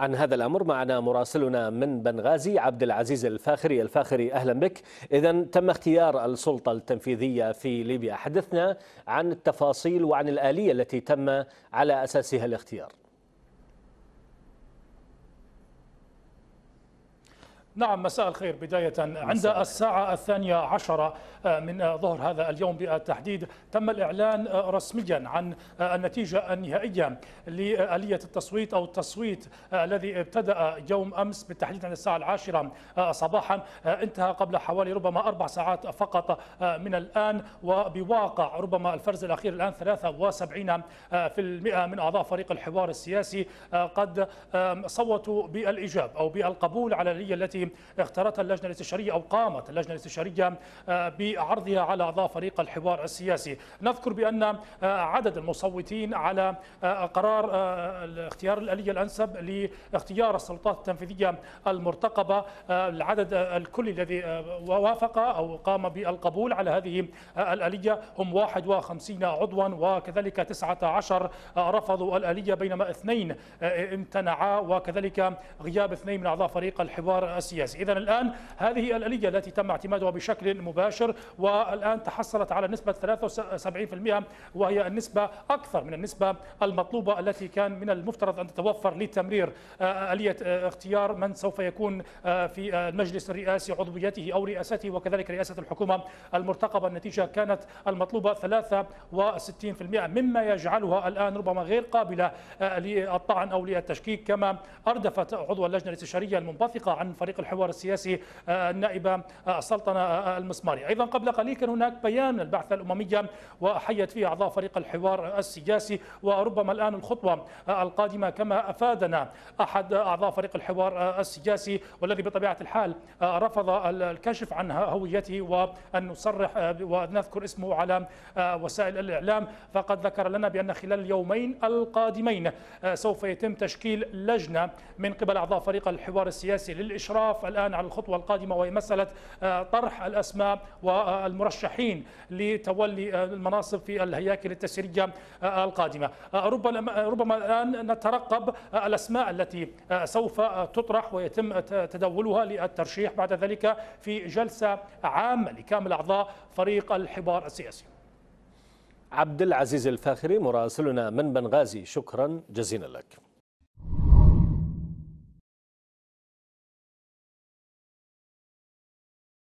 عن هذا الامر معنا مراسلنا من بنغازي عبد العزيز الفاخري، الفاخري اهلا بك. اذا تم اختيار السلطه التنفيذيه في ليبيا، حدثنا عن التفاصيل وعن الاليه التي تم على اساسها الاختيار. نعم مساء الخير بداية عند الساعة الثانية عشرة آه، من آه، ظهر هذا اليوم بالتحديد تم الإعلان آه، رسميا عن النتيجة النهائية لآلية التصويت أو التصويت الذي ابتدأ يوم أمس بالتحديد عند الساعة العاشرة صباحا انتهى قبل حوالي ربما أربع ساعات فقط من الآن وبواقع ربما الفرز الأخير الآن 73% من أعضاء فريق الحوار السياسي قد صوتوا بالإيجاب أو بالقبول على الآلية التي التي اختارتها اللجنة الاستشارية أو قامت اللجنة الاستشارية آه، بعرضها على أعضاء فريق الحوار السياسي نذكر بأن آه، عدد المصوتين على آه، قرار اختيار الآلية الأنسب لاختيار السلطات التنفيذية المرتقبة العدد الكلي الذي وافق أو قام بالقبول على هذه الآلية هم 51 عضوا وكذلك 19 رفضوا الآلية بينما اثنين امتنعا وكذلك غياب اثنين من أعضاء فريق الحوار السياسي السياسي إذا الآن هذه الآلية التي تم اعتمادها بشكل مباشر والآن تحصلت على نسبة 73% وهي النسبة أكثر من النسبة المطلوبة التي كان من المفترض أن تتوفر لتمرير آه، آلية آه، اختيار من سوف يكون آه، في المجلس الرئاسي عضويته أو رئاسته وكذلك رئاسة الحكومة المرتقبة النتيجة كانت المطلوبة 63% مما يجعلها الآن ربما غير قابلة للطعن أو للتشكيك كما أردفت عضو اللجنة الاستشارية المنبثقة عن فريق طريق الحوار السياسي آه، النائبة آه، السلطنة آه، المسماري أيضا قبل قليل كان هناك بيان البعثة الأممية وحيت فيه أعضاء فريق الحوار السياسي وربما الآن الخطوة القادمة كما أفادنا أحد أعضاء فريق الحوار السياسي والذي بطبيعة الحال رفض الكشف عن هويته وأن نصرح ونذكر اسمه على وسائل الإعلام فقد ذكر لنا بأن خلال اليومين القادمين سوف يتم تشكيل لجنة من قبل أعضاء فريق الحوار السياسي للإشراف الاشراف الان على الخطوه القادمه وهي مساله آه، طرح الاسماء والمرشحين لتولي آه، المناصب في الهياكل التسيرية آه، القادمه ربما ربما الان نترقب الاسماء التي سوف تطرح ويتم تداولها للترشيح بعد ذلك في جلسه عامه لكامل اعضاء فريق الحبار السياسي عبد العزيز الفاخري مراسلنا من بنغازي شكرا جزيلا لك